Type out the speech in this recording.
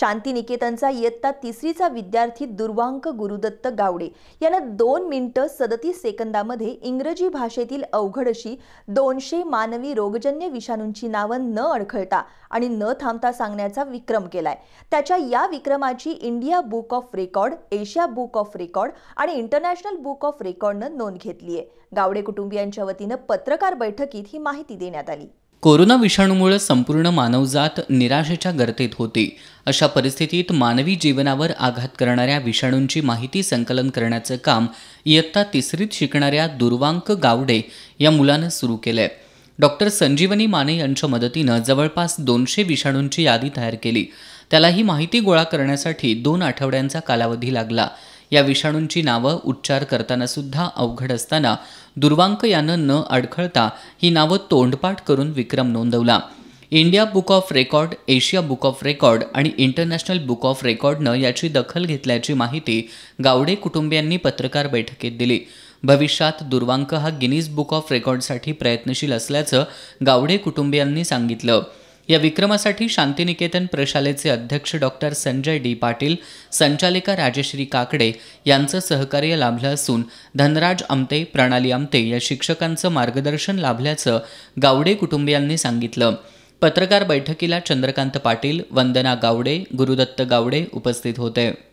शांतिनिकेतनचा इयत्ता तिसरीचा विद्यार्थी दुर्वांक गुरुदत्त गावडे यानं दोन मिनिटं सदतीस सेकंदामध्ये इंग्रजी भाषेतील अवघड अशी दोनशे मानवी रोगजन्य विषाणूंची नावं न अडखळता आणि न थांबता सांगण्याचा विक्रम केलाय त्याच्या या विक्रमाची India book of record Asia book of record आणि इंटरनॅशनल बुक ऑफ रेकॉर्डनं नोंद घेतली आहे गावडे कुटुंबियांच्या वतीनं पत्रकार बैठकीत ही माहिती देण्यात आली कोरोना विषाणूमुळे संपूर्ण मानवजात निराशेच्या गर्तेत होती अशा परिस्थितीत मानवी जीवनावर आघात करणाऱ्या विषाणूंची माहिती संकलन करण्याचं काम इयत्ता तिसरीत शिकणाऱ्या दुर्वांक गावडे या मुलानं सुरू केलंय डॉक्टर संजीवनी माने यांच्या मदतीनं जवळपास दोनशे विषाणूंची यादी तयार केली त्याला ही माहिती गोळा करण्यासाठी दोन आठवड्यांचा कालावधी लागला या विषाणूंची नावं उच्चार करताना सुद्धा अवघड असताना दुर्वांक यानं न अडखळता ही नावं तोंडपाठ करून विक्रम नोंदवला India book of record Asia book of record आणि इंटरनॅशनल बुक ऑफ रेकॉर्डनं याची दखल घेतल्याची माहिती गावडे कुटुंबियांनी पत्रकार बैठकीत दिली भविष्यात दुर्वांक हा गिनीज बुक ऑफ रेकॉर्डसाठी प्रयत्नशील असल्याचं गावडे कुटुंबियांनी सांगितलं या विक्रमासाठी शांतिनिकेतन प्रशालेचे अध्यक्ष डॉक्टर संजय डी पाटील संचालिका राजश्री काकडे यांचं सहकार्य लाभलं असून धनराज आमते प्रणाली आमते या शिक्षकांचं मार्गदर्शन लाभल्याचं गावडे कुटुंबियांनी सांगितलं पत्रकार बैठकीला चंद्रकांत पाटील वंदना गावडे गुरुदत्त गावडे उपस्थित होते